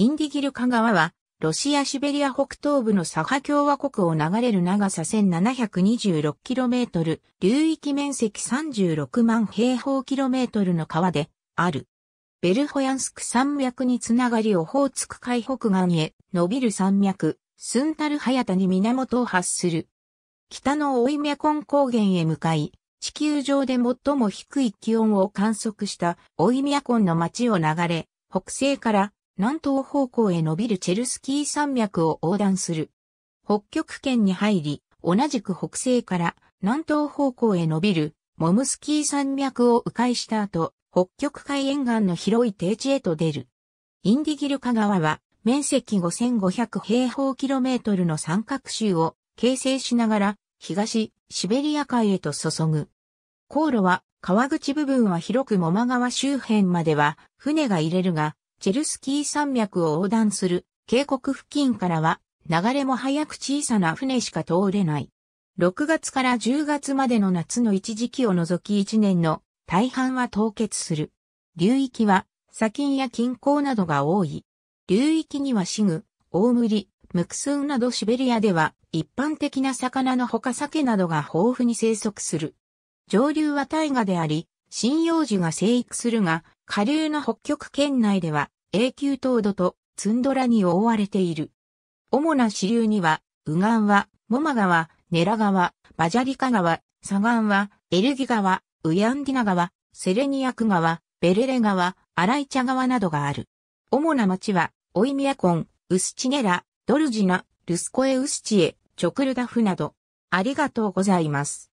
インディギルカ川は、ロシア・シベリア北東部のサハ共和国を流れる長さ 1726km、流域面積36万平方キロメートルの川で、ある。ベルホヤンスク山脈につながりオホーツク海北岸へ伸びる山脈、スンタルハヤタに源を発する。北のオイミャコン高原へ向かい、地球上で最も低い気温を観測したオイミャコンの町を流れ、北西から南東方向へ伸びるチェルスキー山脈を横断する。北極圏に入り、同じく北西から南東方向へ伸びるモムスキー山脈を迂回した後、北極海沿岸の広い低地へと出る。インディギルカ川は面積5500平方キロメートルの三角州を形成しながら東シベリア海へと注ぐ。航路は川口部分は広く桃川周辺までは船が入れるが、チェルスキー山脈を横断する渓谷付近からは流れも早く小さな船しか通れない。6月から10月までの夏の一時期を除き1年の大半は凍結する。流域は砂金や金鉱などが多い。流域にはシグ、大ムリ、ムクスンなどシベリアでは一般的な魚の他鮭などが豊富に生息する。上流は大河であり、針葉樹が生育するが、下流の北極圏内では永久凍土とツンドラに覆われている。主な支流には、右岸は、モマ川、ネラ川、バジャリカ川、左岸は、エルギ川、ウヤンディナ川、セレニアク川、ベレレ川、アライチャ川などがある。主な町は、オイミヤコン、ウスチネラ、ドルジナ、ルスコエウスチエ、チョクルダフなど。ありがとうございます。